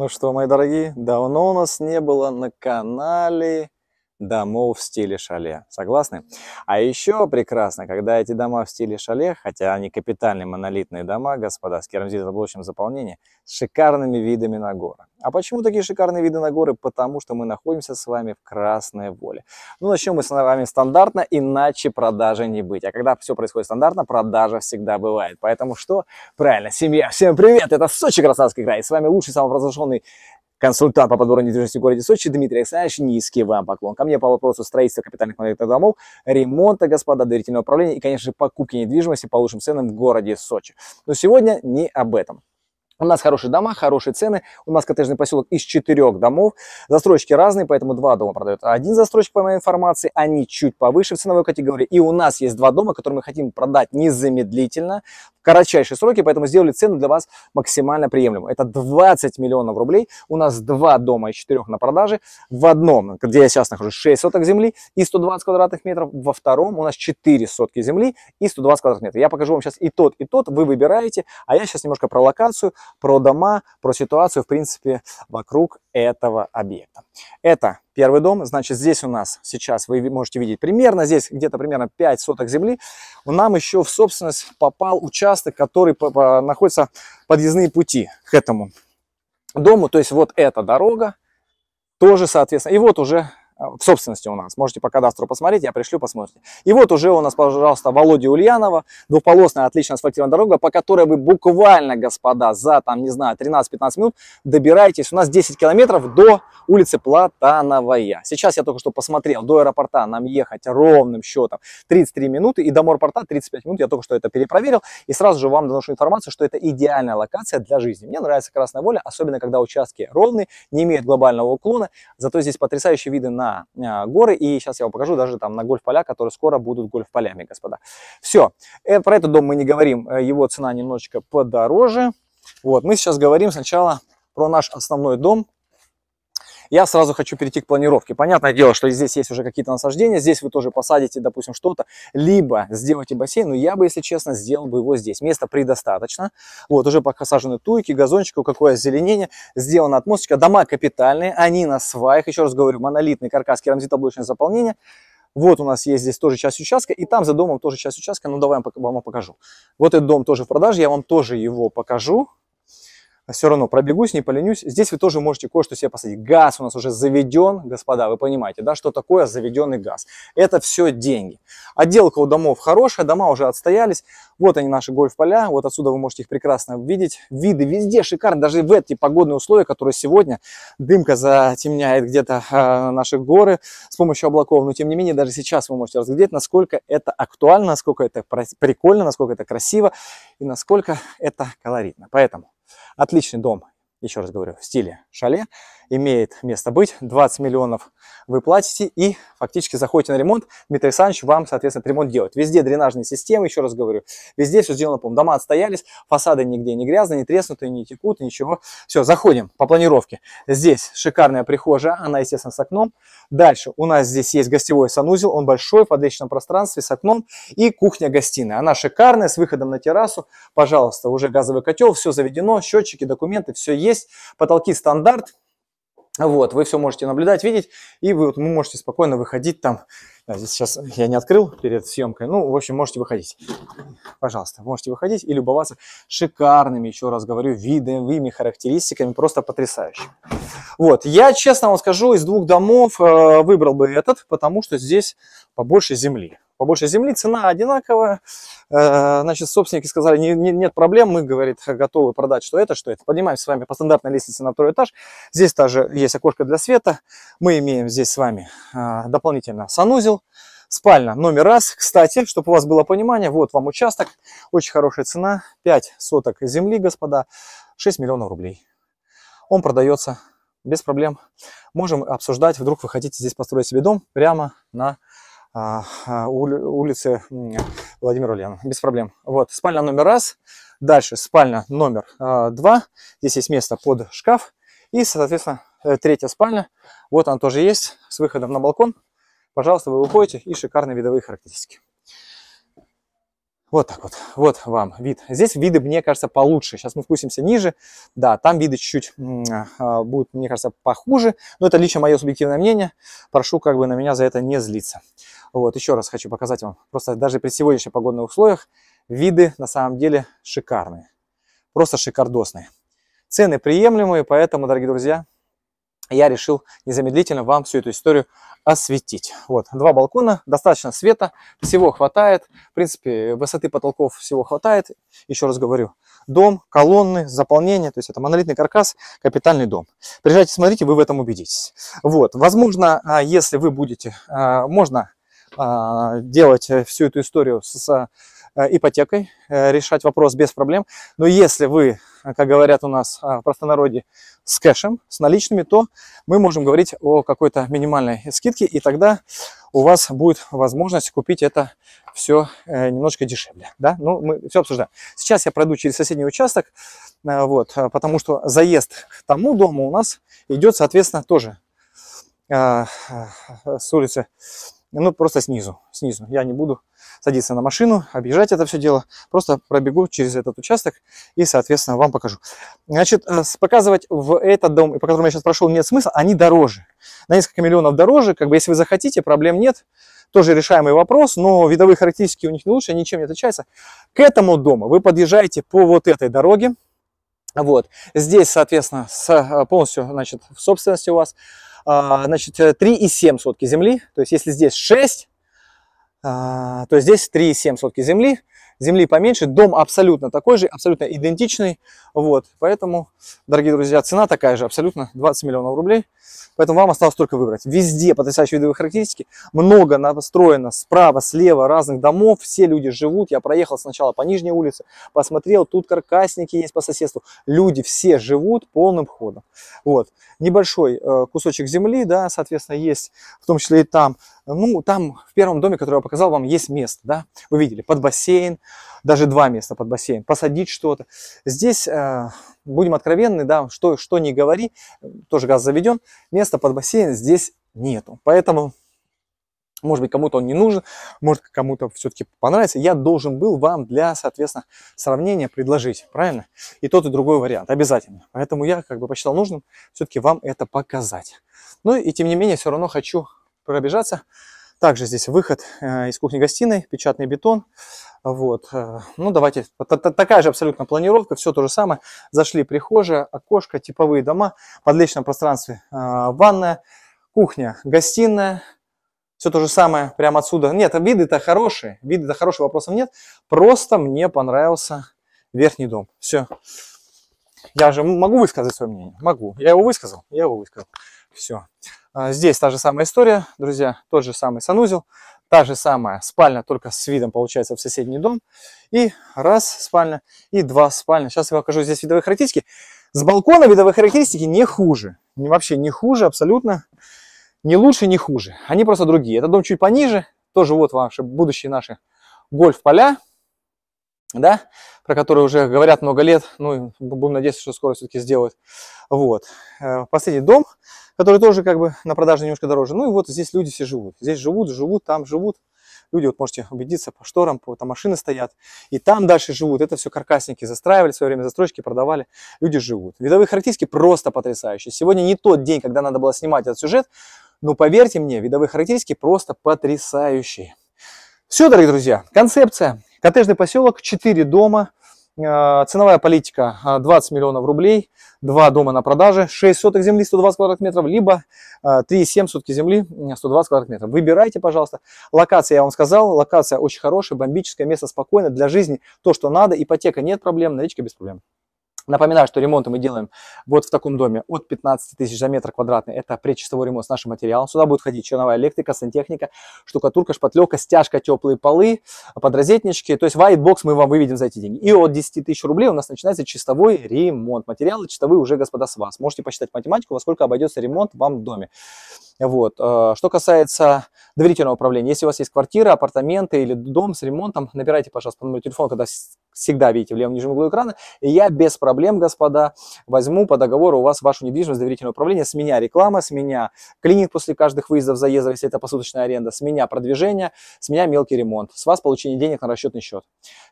Ну что, мои дорогие, давно у нас не было на канале домов в стиле шале. Согласны? А еще прекрасно, когда эти дома в стиле шале, хотя они капитальные монолитные дома, господа, с керамзитоблочным заполнением, с шикарными видами на горы. А почему такие шикарные виды на горы? Потому что мы находимся с вами в Красной Воле. Ну, начнем мы с вами стандартно, иначе продажи не быть. А когда все происходит стандартно, продажа всегда бывает. Поэтому что? Правильно, семья, всем привет! Это Сочи, Красавский край. И с вами лучший, самый разрушенный консультант по подбору недвижимости в городе Сочи Дмитрий Александрович. Низкий вам поклон. Ко мне по вопросу строительства капитальных проектов домов, ремонта, господа, доверительного управления и, конечно же, покупки недвижимости по лучшим ценам в городе Сочи. Но сегодня не об этом. У нас хорошие дома, хорошие цены. У нас коттеджный поселок из четырех домов. Застройщики разные, поэтому два дома продают. Один застройщик, по моей информации, они чуть повыше в ценовой категории. И у нас есть два дома, которые мы хотим продать незамедлительно кратчайшие сроки, поэтому сделали цену для вас максимально приемлемую. Это 20 миллионов рублей. У нас два дома из четырех на продаже. В одном, где я сейчас нахожусь, 6 соток земли и 120 квадратных метров. Во втором у нас 4 сотки земли и 120 квадратных метров. Я покажу вам сейчас и тот, и тот. Вы выбираете. А я сейчас немножко про локацию, про дома, про ситуацию, в принципе, вокруг этого объекта. Это первый дом, значит, здесь у нас сейчас, вы можете видеть, примерно здесь где-то примерно 5 соток земли, нам еще в собственность попал участок, который находится подъездные пути к этому дому, то есть вот эта дорога, тоже, соответственно, и вот уже а, в собственности у нас. Можете по кадастру посмотреть, я пришлю, посмотрите. И вот уже у нас, пожалуйста, Володя Ульянова, двухполосная отличная асфальтированная дорога, по которой вы буквально, господа, за, там, не знаю, 13-15 минут добираетесь. У нас 10 километров до улицы Платановая. Сейчас я только что посмотрел, до аэропорта нам ехать ровным счетом 33 минуты и до морпорта 35 минут. Я только что это перепроверил и сразу же вам доношу информацию, что это идеальная локация для жизни. Мне нравится Красная Воля, особенно когда участки ровные, не имеют глобального уклона, зато здесь потрясающие виды на на а, горы. И сейчас я вам покажу даже там на гольф-поля, которые скоро будут гольф-полями, господа. Все. Э, про этот дом мы не говорим. Э, его цена немножечко подороже. Вот, мы сейчас говорим сначала про наш основной дом, я сразу хочу перейти к планировке. Понятное дело, что здесь есть уже какие-то насаждения, здесь вы тоже посадите, допустим, что-то, либо сделайте бассейн, но я бы, если честно, сделал бы его здесь. Места предостаточно. Вот, уже посажены туйки, газончик, какое озеленение, сделана отмосточка. Дома капитальные, они на сваях, еще раз говорю, монолитный каркас, керамзитоблочное заполнение. Вот у нас есть здесь тоже часть участка, и там за домом тоже часть участка, ну давай я вам покажу. Вот этот дом тоже в продаже, я вам тоже его покажу, а все равно пробегусь, не поленюсь. Здесь вы тоже можете кое-что себе посадить. Газ у нас уже заведен, господа, вы понимаете, да, что такое заведенный газ. Это все деньги. Отделка а у домов хорошая, дома уже отстоялись. Вот они наши гольф-поля, вот отсюда вы можете их прекрасно видеть. Виды везде шикарные, даже в эти погодные условия, которые сегодня, дымка затемняет где-то э, наши горы с помощью облаков, но тем не менее, даже сейчас вы можете разглядеть, насколько это актуально, насколько это прикольно, насколько это красиво и насколько это колоритно. Поэтому Отличный дом еще раз говорю, в стиле шале, имеет место быть. 20 миллионов вы платите и фактически заходите на ремонт. Дмитрий Александрович вам, соответственно, ремонт делает. Везде дренажные системы, еще раз говорю, везде все сделано, по дома отстоялись, фасады нигде не грязные, не треснутые, не текут, ничего. Все, заходим по планировке. Здесь шикарная прихожая, она, естественно, с окном. Дальше у нас здесь есть гостевой санузел, он большой, в подвесочном пространстве, с окном и кухня-гостиная. Она шикарная, с выходом на террасу. Пожалуйста, уже газовый котел, все заведено, счетчики, документы, все есть есть, потолки стандарт, вот, вы все можете наблюдать, видеть, и вы, вот, вы можете спокойно выходить там. Да, здесь сейчас я не открыл перед съемкой. Ну, в общем, можете выходить. Пожалуйста, можете выходить и любоваться шикарными, еще раз говорю, видовыми характеристиками, просто потрясающими. Вот, я, честно вам скажу, из двух домов э, выбрал бы этот, потому что здесь побольше земли побольше земли, цена одинаковая. Э, значит, собственники сказали, нет проблем, мы, говорит, готовы продать что это, что это. Поднимаемся с вами по стандартной лестнице на второй этаж. Здесь также есть окошко для света. Мы имеем здесь с вами э, дополнительно санузел. Спальня номер раз. Кстати, чтобы у вас было понимание, вот вам участок. Очень хорошая цена. 5 соток земли, господа. 6 миллионов рублей. Он продается без проблем. Можем обсуждать, вдруг вы хотите здесь построить себе дом прямо на а, а, улицы Владимира Ульянова. Без проблем. Вот, спальня номер раз. Дальше спальня номер а, два. Здесь есть место под шкаф. И, соответственно, э, третья спальня. Вот она тоже есть, с выходом на балкон. Пожалуйста, вы выходите и шикарные видовые характеристики. Вот так вот. Вот вам вид. Здесь виды, мне кажется, получше. Сейчас мы спустимся ниже. Да, там виды чуть-чуть а, будут, мне кажется, похуже. Но это лично мое субъективное мнение. Прошу как бы на меня за это не злиться. Вот, еще раз хочу показать вам. Просто даже при сегодняшних погодных условиях виды на самом деле шикарные. Просто шикардосные. Цены приемлемые, поэтому, дорогие друзья, я решил незамедлительно вам всю эту историю осветить. Вот, два балкона, достаточно света, всего хватает, в принципе, высоты потолков всего хватает, еще раз говорю, дом, колонны, заполнение, то есть это монолитный каркас, капитальный дом. Приезжайте, смотрите, вы в этом убедитесь. Вот, возможно, а, если вы будете, а, можно а, делать всю эту историю с ипотекой, э, решать вопрос без проблем, но если вы Э, как говорят у нас э, в простонародье, с кэшем, с наличными, то мы можем говорить о какой-то минимальной скидке, и тогда у вас будет возможность купить это все э, немножко дешевле. Да? Ну, мы все обсуждаем. Сейчас я пройду через соседний участок, вот, потому что заезд к тому дому у нас идет, соответственно, тоже с улицы ну, просто снизу, снизу. Я не буду садиться на машину, объезжать это все дело. Просто пробегу через этот участок и, соответственно, вам покажу. Значит, э, показывать в этот дом, по которому я сейчас прошел, нет смысла. Они дороже. На несколько миллионов дороже. Как бы, если вы захотите, проблем нет. Тоже решаемый вопрос, но видовые характеристики у них не лучше, ничем не отличаются. К этому дому вы подъезжаете по вот этой дороге. Вот. Здесь, соответственно, с, э, полностью, значит, в собственности у вас. А, значит, 3,7 э, сотки земли. То есть, если здесь 6, а, то здесь 3,7 сотки земли. Земли поменьше, дом абсолютно такой же, абсолютно идентичный. Вот, поэтому, дорогие друзья, цена такая же, абсолютно 20 миллионов рублей. Поэтому вам осталось только выбрать. Везде потрясающие видовые характеристики. Много настроено справа, слева разных домов. Все люди живут. Я проехал сначала по нижней улице, посмотрел. Тут каркасники есть по соседству. Люди все живут полным ходом. Вот. Небольшой э, кусочек земли, да, соответственно, есть, в том числе и там. Ну, там в первом доме, который я показал, вам есть место, да. Вы видели, под бассейн, даже два места под бассейн. Посадить что-то. Здесь э, Э, будем откровенны, да, что, что не говори, тоже газ заведен, места под бассейн здесь нету. Поэтому, может быть, кому-то он не нужен, может, кому-то все-таки понравится. Я должен был вам для, соответственно, сравнения предложить, правильно? И тот, и другой вариант, обязательно. Поэтому я как бы посчитал нужным все-таки вам это показать. Ну и тем не менее, все равно хочу пробежаться также здесь выход э, из кухни-гостиной, печатный бетон. Вот. Э, ну, давайте, такая же абсолютно планировка, все то же самое. Зашли прихожая, окошко, типовые дома, подличное пространстве э, ванная, кухня, гостиная, все то же самое прямо отсюда. Нет, виды-то хорошие, виды-то хорошие, вопросов нет. Просто мне понравился верхний дом. Все. Я же могу высказать свое мнение? Могу. Я его высказал? Я его высказал. Все. А, здесь та же самая история, друзья, тот же самый санузел, та же самая спальня, только с видом получается в соседний дом. И раз спальня, и два спальня. Сейчас я покажу здесь видовые характеристики. С балкона видовые характеристики не хуже. Вообще не хуже абсолютно. Не лучше, не хуже. Они просто другие. Этот дом чуть пониже. Тоже вот ваши будущие наши гольф-поля, да, про которые уже говорят много лет. Ну, будем надеяться, что скоро все-таки сделают. Вот. Э, последний дом который тоже как бы на продаже немножко дороже. Ну и вот здесь люди все живут. Здесь живут, живут, там живут. Люди, вот можете убедиться, по шторам, по, там машины стоят. И там дальше живут. Это все каркасники застраивали в свое время, застройщики продавали. Люди живут. Видовые характеристики просто потрясающие. Сегодня не тот день, когда надо было снимать этот сюжет. Но поверьте мне, видовые характеристики просто потрясающие. Все, дорогие друзья, концепция. Коттеджный поселок, 4 дома, Э, ценовая политика 20 э, миллионов рублей, два дома на продаже, 6 соток земли 120 квадратных метров, либо 3,7 э, сотки земли 120 квадратных метров. Выбирайте, пожалуйста. Локация, я вам сказал, локация очень хорошая, бомбическое место, спокойно, для жизни то, что надо, ипотека нет проблем, наличка без проблем. Напоминаю, что ремонт мы делаем вот в таком доме от 15 тысяч за метр квадратный. Это предчистовой ремонт с нашим материалом. Сюда будет входить черновая электрика, сантехника, штукатурка, шпатлевка, стяжка, теплые полы, подрозетнички. То есть вайтбокс мы вам выведем за эти деньги. И от 10 тысяч рублей у нас начинается чистовой ремонт. Материалы чистовые уже, господа, с вас. Можете посчитать математику, во сколько обойдется ремонт вам в доме. Вот. Э, что касается доверительного управления, если у вас есть квартира, апартаменты или дом с ремонтом, набирайте, пожалуйста, по номеру телефона, когда всегда видите в левом нижнем углу экрана. И я без проблем, господа, возьму по договору у вас вашу недвижимость доверительного управления. С меня реклама, с меня клиник после каждых выездов, заездов, если это посуточная аренда, с меня продвижение, с меня мелкий ремонт, с вас получение денег на расчетный счет.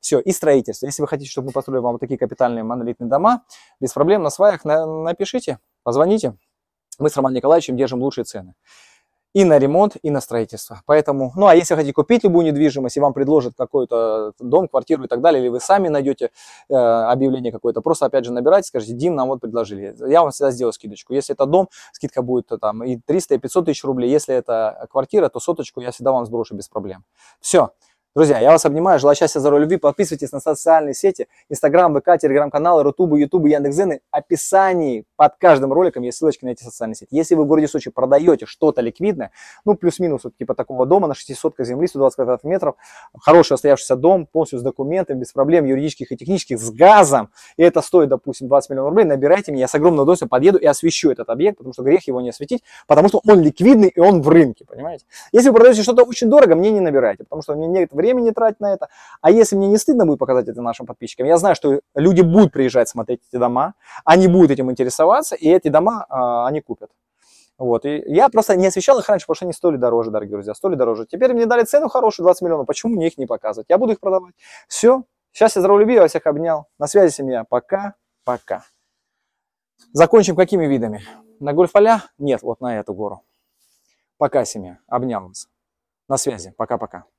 Все, и строительство. Если вы хотите, чтобы мы построили вам вот такие капитальные монолитные дома, без проблем на сваях на, напишите, позвоните. Мы с Романом Николаевичем держим лучшие цены и на ремонт, и на строительство. Поэтому, ну а если хотите купить любую недвижимость, и вам предложат какой-то дом, квартиру и так далее, или вы сами найдете э, объявление какое-то, просто опять же набирайте, скажите, Дим, нам вот предложили. Я вам всегда сделаю скидочку. Если это дом, скидка будет э, там и 300, и 500 тысяч рублей. Если это квартира, то соточку я всегда вам сброшу без проблем. Все. Друзья, я вас обнимаю, желаю счастья, здоровья, любви. Подписывайтесь на социальные сети, Инстаграм, ВК, Телеграм-каналы, Рутубы, Ютубы, Яндекс.Зены. Описании под каждым роликом есть ссылочки на эти социальные сети. Если вы в городе Сочи продаете что-то ликвидное, ну, плюс-минус, вот, типа такого дома на 600 земли, 120 квадратных метров, хороший устоявшийся дом, полностью с документами, без проблем юридических и технических, с газом, и это стоит, допустим, 20 миллионов рублей, набирайте меня, я с огромным удовольствием подъеду и освещу этот объект, потому что грех его не осветить, потому что он ликвидный и он в рынке, понимаете? Если вы продаете что-то очень дорого, мне не набирайте, потому что мне нет времени времени тратить на это. А если мне не стыдно будет показать это нашим подписчикам, я знаю, что люди будут приезжать смотреть эти дома, они будут этим интересоваться, и эти дома а, они купят. Вот. И я просто не освещал их раньше, потому что они стоили дороже, дорогие друзья, стоили дороже. Теперь мне дали цену хорошую, 20 миллионов, почему мне их не показывать? Я буду их продавать. Все. Сейчас я любви, я всех обнял. На связи, семья. Пока, пока. Закончим какими видами? На гольф-поля? Нет, вот на эту гору. Пока, семья. Обнял вас. На связи. Пока-пока.